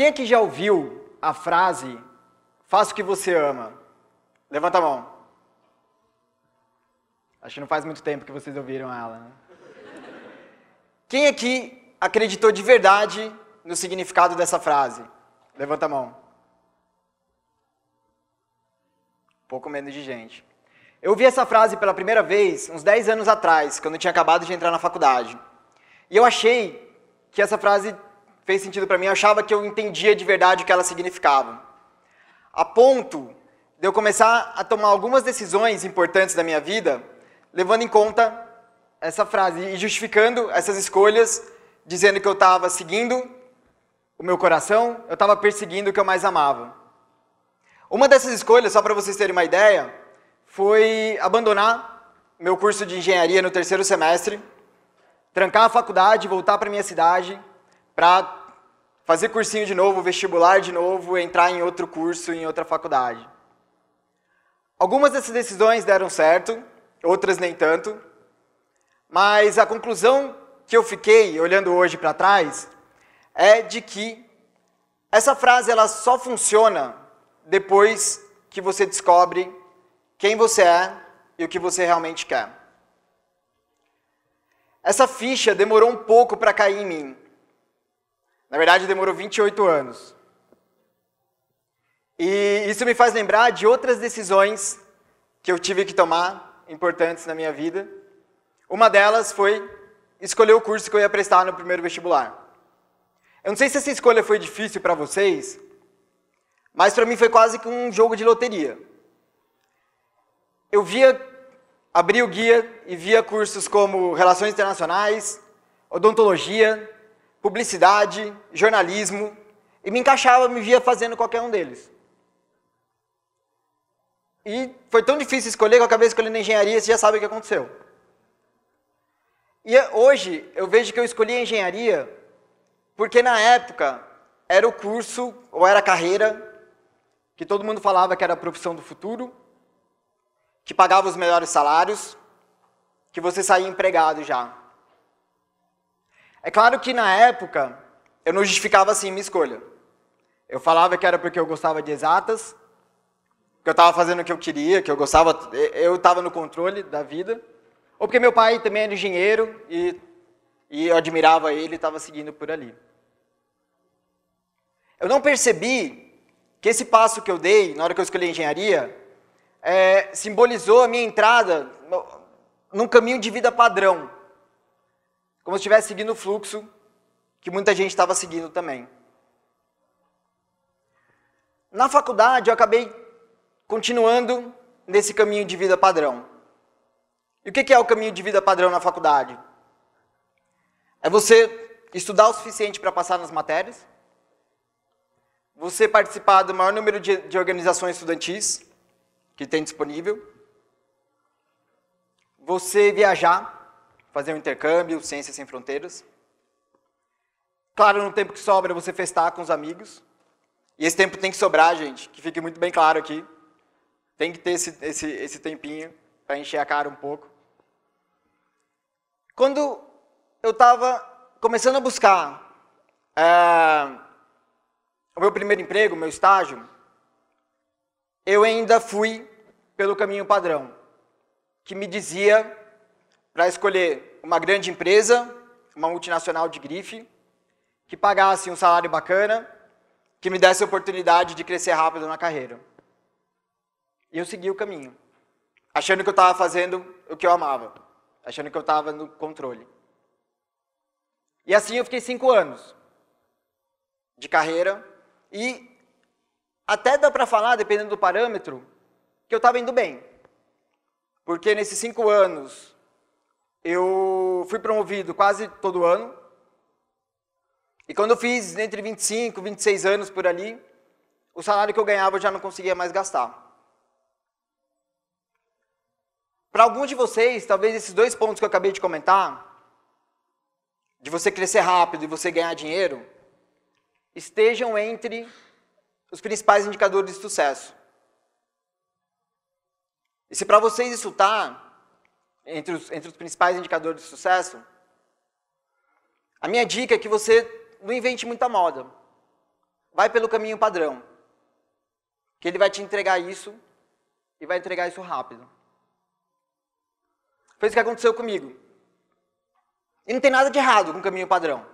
Quem aqui é já ouviu a frase faça o que você ama? Levanta a mão. Acho que não faz muito tempo que vocês ouviram ela. Né? Quem aqui é acreditou de verdade no significado dessa frase? Levanta a mão. Pouco menos de gente. Eu ouvi essa frase pela primeira vez uns 10 anos atrás, quando eu tinha acabado de entrar na faculdade. E eu achei que essa frase fez sentido para mim, eu achava que eu entendia de verdade o que ela significava. A ponto de eu começar a tomar algumas decisões importantes da minha vida, levando em conta essa frase e justificando essas escolhas, dizendo que eu estava seguindo o meu coração, eu estava perseguindo o que eu mais amava. Uma dessas escolhas, só para vocês terem uma ideia, foi abandonar meu curso de engenharia no terceiro semestre, trancar a faculdade, voltar para minha cidade para fazer cursinho de novo, vestibular de novo, entrar em outro curso, em outra faculdade. Algumas dessas decisões deram certo, outras nem tanto, mas a conclusão que eu fiquei olhando hoje para trás é de que essa frase ela só funciona depois que você descobre quem você é e o que você realmente quer. Essa ficha demorou um pouco para cair em mim, na verdade, demorou 28 anos. E isso me faz lembrar de outras decisões que eu tive que tomar, importantes na minha vida. Uma delas foi escolher o curso que eu ia prestar no primeiro vestibular. Eu não sei se essa escolha foi difícil para vocês, mas para mim foi quase que um jogo de loteria. Eu via, abri o guia e via cursos como Relações Internacionais, Odontologia, publicidade, jornalismo, e me encaixava, me via fazendo qualquer um deles. E foi tão difícil escolher que eu acabei escolhendo engenharia, você já sabe o que aconteceu. E hoje eu vejo que eu escolhi a engenharia porque na época era o curso ou era a carreira que todo mundo falava que era a profissão do futuro, que pagava os melhores salários, que você saía empregado já. É claro que na época eu não justificava assim minha escolha. Eu falava que era porque eu gostava de exatas, que eu estava fazendo o que eu queria, que eu gostava, eu estava no controle da vida, ou porque meu pai também era engenheiro e, e eu admirava ele e estava seguindo por ali. Eu não percebi que esse passo que eu dei na hora que eu escolhi engenharia é, simbolizou a minha entrada no, num caminho de vida padrão como se estivesse seguindo o fluxo que muita gente estava seguindo também. Na faculdade, eu acabei continuando nesse caminho de vida padrão. E o que é o caminho de vida padrão na faculdade? É você estudar o suficiente para passar nas matérias, você participar do maior número de, de organizações estudantis que tem disponível, você viajar, fazer um intercâmbio, Ciências Sem Fronteiras. Claro, no tempo que sobra, você festar com os amigos. E esse tempo tem que sobrar, gente, que fique muito bem claro aqui. Tem que ter esse, esse, esse tempinho para encher a cara um pouco. Quando eu estava começando a buscar é, o meu primeiro emprego, o meu estágio, eu ainda fui pelo caminho padrão, que me dizia para escolher uma grande empresa, uma multinacional de grife, que pagasse um salário bacana, que me desse a oportunidade de crescer rápido na carreira. E eu segui o caminho, achando que eu estava fazendo o que eu amava, achando que eu estava no controle. E assim eu fiquei cinco anos de carreira e até dá para falar, dependendo do parâmetro, que eu estava indo bem. Porque nesses cinco anos eu fui promovido quase todo ano. E quando eu fiz entre 25, 26 anos por ali, o salário que eu ganhava eu já não conseguia mais gastar. Para alguns de vocês, talvez esses dois pontos que eu acabei de comentar, de você crescer rápido e você ganhar dinheiro, estejam entre os principais indicadores de sucesso. E se para vocês isso está, entre os, entre os principais indicadores de sucesso, a minha dica é que você não invente muita moda. Vai pelo caminho padrão. Que ele vai te entregar isso e vai entregar isso rápido. Foi isso que aconteceu comigo. E não tem nada de errado com o caminho padrão.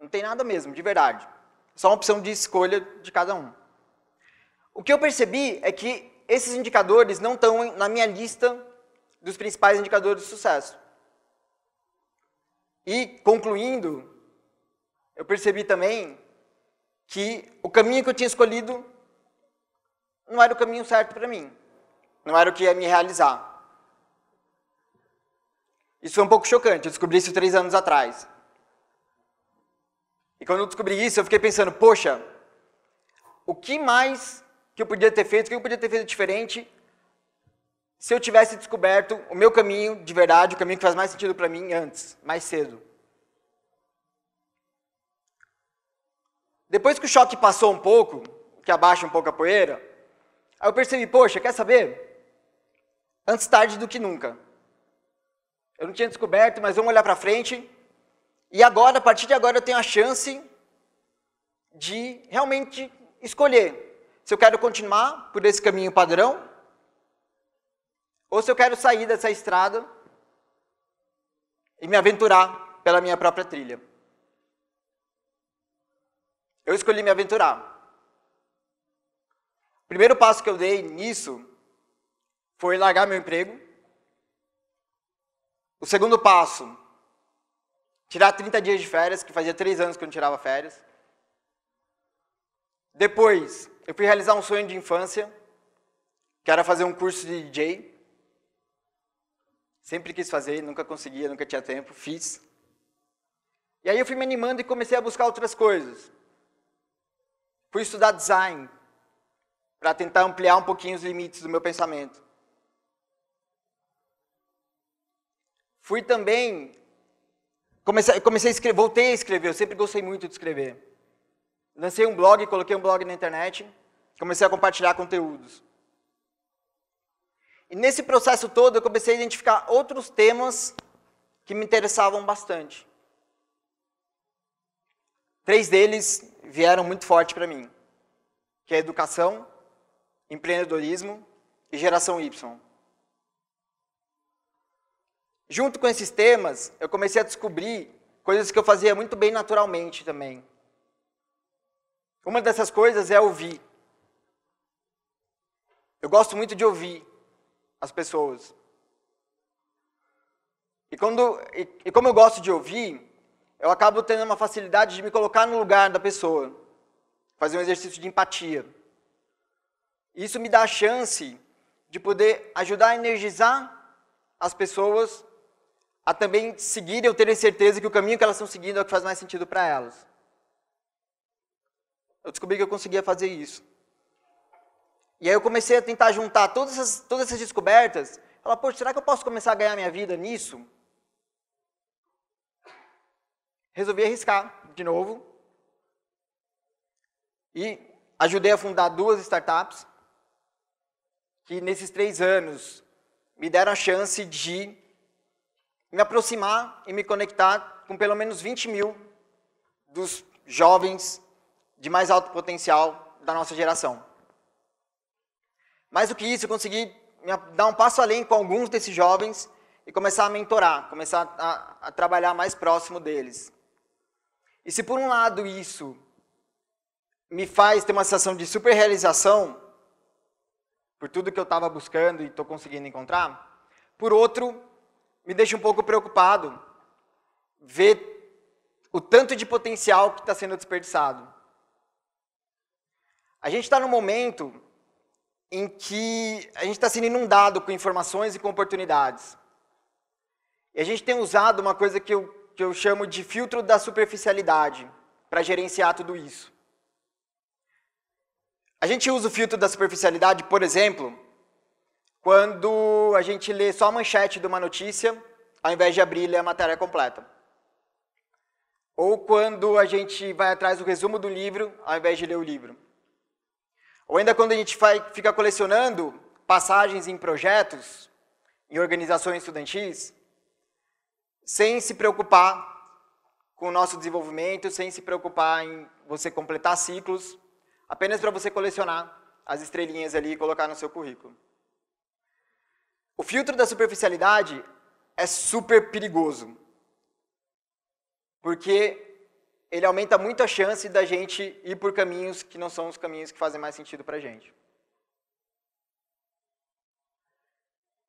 Não tem nada mesmo, de verdade. É só uma opção de escolha de cada um. O que eu percebi é que esses indicadores não estão na minha lista dos principais indicadores de sucesso. E, concluindo, eu percebi também que o caminho que eu tinha escolhido não era o caminho certo para mim. Não era o que ia me realizar. Isso foi um pouco chocante, eu descobri isso três anos atrás. E quando eu descobri isso, eu fiquei pensando, poxa, o que mais que eu podia ter feito, o que eu podia ter feito diferente se eu tivesse descoberto o meu caminho de verdade, o caminho que faz mais sentido para mim antes, mais cedo. Depois que o choque passou um pouco, que abaixa um pouco a poeira, aí eu percebi, poxa, quer saber? Antes tarde do que nunca. Eu não tinha descoberto, mas vamos olhar para frente. E agora, a partir de agora, eu tenho a chance de realmente escolher se eu quero continuar por esse caminho padrão ou se eu quero sair dessa estrada e me aventurar pela minha própria trilha. Eu escolhi me aventurar. O primeiro passo que eu dei nisso foi largar meu emprego. O segundo passo, tirar 30 dias de férias, que fazia três anos que eu não tirava férias. Depois, eu fui realizar um sonho de infância, que era fazer um curso de DJ. Sempre quis fazer, nunca conseguia, nunca tinha tempo, fiz. E aí eu fui me animando e comecei a buscar outras coisas. Fui estudar design para tentar ampliar um pouquinho os limites do meu pensamento. Fui também comecei, comecei a escrever, voltei a escrever, eu sempre gostei muito de escrever. Lancei um blog, coloquei um blog na internet, comecei a compartilhar conteúdos. E nesse processo todo eu comecei a identificar outros temas que me interessavam bastante. Três deles vieram muito forte para mim, que é educação, empreendedorismo e geração Y. Junto com esses temas, eu comecei a descobrir coisas que eu fazia muito bem naturalmente também. Uma dessas coisas é ouvir. Eu gosto muito de ouvir as pessoas. E, quando, e, e como eu gosto de ouvir, eu acabo tendo uma facilidade de me colocar no lugar da pessoa, fazer um exercício de empatia. Isso me dá a chance de poder ajudar a energizar as pessoas a também seguirem ou terem certeza que o caminho que elas estão seguindo é o que faz mais sentido para elas. Eu descobri que eu conseguia fazer isso. E aí eu comecei a tentar juntar todas essas, todas essas descobertas. Falar, poxa, será que eu posso começar a ganhar minha vida nisso? Resolvi arriscar de novo. E ajudei a fundar duas startups que nesses três anos me deram a chance de me aproximar e me conectar com pelo menos 20 mil dos jovens de mais alto potencial da nossa geração. Mais do que isso, eu consegui dar um passo além com alguns desses jovens e começar a mentorar, começar a, a trabalhar mais próximo deles. E se por um lado isso me faz ter uma sensação de super realização, por tudo que eu estava buscando e estou conseguindo encontrar, por outro, me deixa um pouco preocupado ver o tanto de potencial que está sendo desperdiçado. A gente está num momento em que a gente está sendo inundado com informações e com oportunidades. E a gente tem usado uma coisa que eu, que eu chamo de filtro da superficialidade para gerenciar tudo isso. A gente usa o filtro da superficialidade, por exemplo, quando a gente lê só a manchete de uma notícia, ao invés de abrir ler a matéria completa. Ou quando a gente vai atrás do resumo do livro, ao invés de ler o livro. Ou ainda quando a gente fica colecionando passagens em projetos, em organizações estudantis, sem se preocupar com o nosso desenvolvimento, sem se preocupar em você completar ciclos, apenas para você colecionar as estrelinhas ali e colocar no seu currículo. O filtro da superficialidade é super perigoso, porque ele aumenta muito a chance da gente ir por caminhos que não são os caminhos que fazem mais sentido para a gente.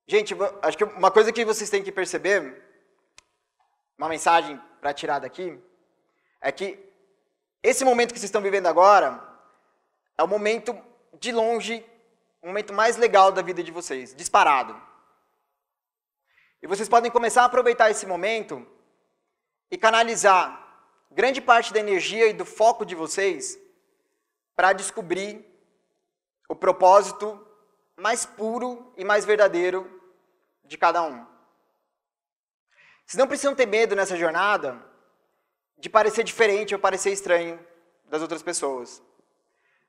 Gente, acho que uma coisa que vocês têm que perceber, uma mensagem para tirar daqui, é que esse momento que vocês estão vivendo agora é o momento de longe, o momento mais legal da vida de vocês, disparado. E vocês podem começar a aproveitar esse momento e canalizar grande parte da energia e do foco de vocês para descobrir o propósito mais puro e mais verdadeiro de cada um. Vocês não precisam ter medo nessa jornada de parecer diferente ou parecer estranho das outras pessoas.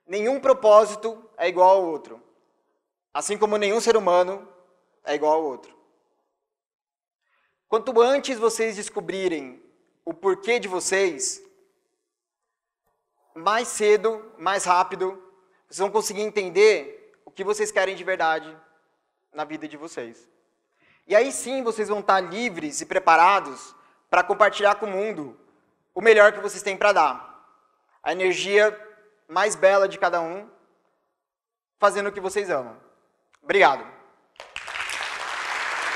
Nenhum propósito é igual ao outro. Assim como nenhum ser humano é igual ao outro. Quanto antes vocês descobrirem o porquê de vocês, mais cedo, mais rápido, vocês vão conseguir entender o que vocês querem de verdade na vida de vocês. E aí sim vocês vão estar livres e preparados para compartilhar com o mundo o melhor que vocês têm para dar. A energia mais bela de cada um, fazendo o que vocês amam. Obrigado.